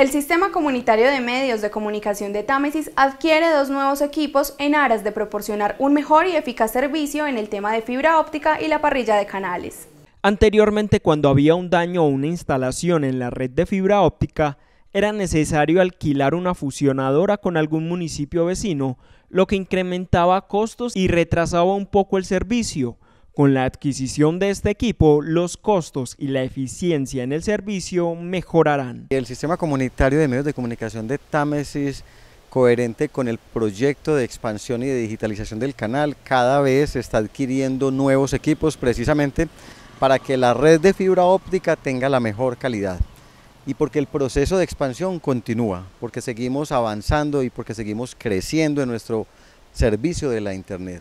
El Sistema Comunitario de Medios de Comunicación de Támesis adquiere dos nuevos equipos en aras de proporcionar un mejor y eficaz servicio en el tema de fibra óptica y la parrilla de canales. Anteriormente, cuando había un daño o una instalación en la red de fibra óptica, era necesario alquilar una fusionadora con algún municipio vecino, lo que incrementaba costos y retrasaba un poco el servicio. Con la adquisición de este equipo, los costos y la eficiencia en el servicio mejorarán. El sistema comunitario de medios de comunicación de Támesis, coherente con el proyecto de expansión y de digitalización del canal, cada vez está adquiriendo nuevos equipos precisamente para que la red de fibra óptica tenga la mejor calidad y porque el proceso de expansión continúa, porque seguimos avanzando y porque seguimos creciendo en nuestro servicio de la Internet.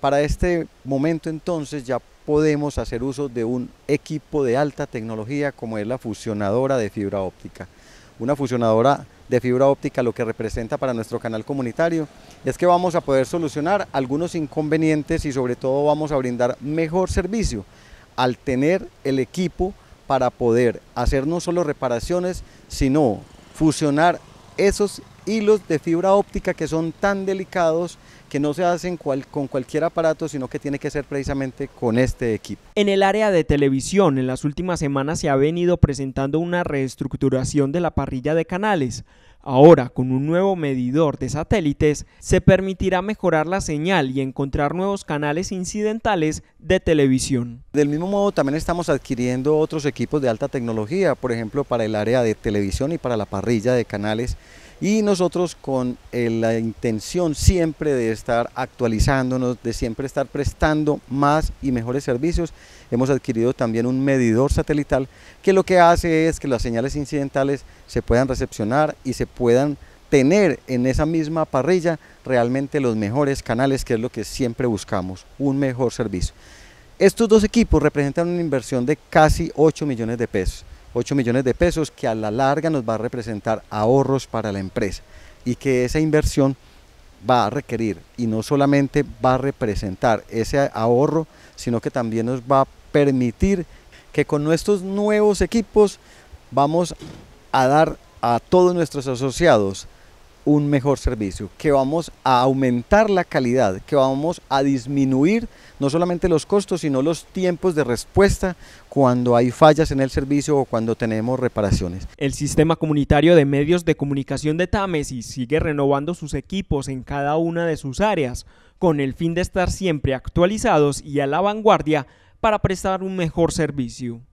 Para este momento entonces ya podemos hacer uso de un equipo de alta tecnología como es la fusionadora de fibra óptica. Una fusionadora de fibra óptica lo que representa para nuestro canal comunitario es que vamos a poder solucionar algunos inconvenientes y sobre todo vamos a brindar mejor servicio al tener el equipo para poder hacer no solo reparaciones, sino fusionar esos hilos de fibra óptica que son tan delicados que no se hacen con cualquier aparato, sino que tiene que ser precisamente con este equipo. En el área de televisión, en las últimas semanas se ha venido presentando una reestructuración de la parrilla de canales Ahora, con un nuevo medidor de satélites, se permitirá mejorar la señal y encontrar nuevos canales incidentales de televisión. Del mismo modo, también estamos adquiriendo otros equipos de alta tecnología, por ejemplo, para el área de televisión y para la parrilla de canales. Y nosotros con eh, la intención siempre de estar actualizándonos, de siempre estar prestando más y mejores servicios, hemos adquirido también un medidor satelital que lo que hace es que las señales incidentales se puedan recepcionar y se puedan tener en esa misma parrilla realmente los mejores canales, que es lo que siempre buscamos, un mejor servicio. Estos dos equipos representan una inversión de casi 8 millones de pesos, 8 millones de pesos que a la larga nos va a representar ahorros para la empresa y que esa inversión va a requerir y no solamente va a representar ese ahorro, sino que también nos va a permitir que con nuestros nuevos equipos vamos a dar a todos nuestros asociados un mejor servicio, que vamos a aumentar la calidad, que vamos a disminuir no solamente los costos, sino los tiempos de respuesta cuando hay fallas en el servicio o cuando tenemos reparaciones. El sistema comunitario de medios de comunicación de Támesis sigue renovando sus equipos en cada una de sus áreas, con el fin de estar siempre actualizados y a la vanguardia para prestar un mejor servicio.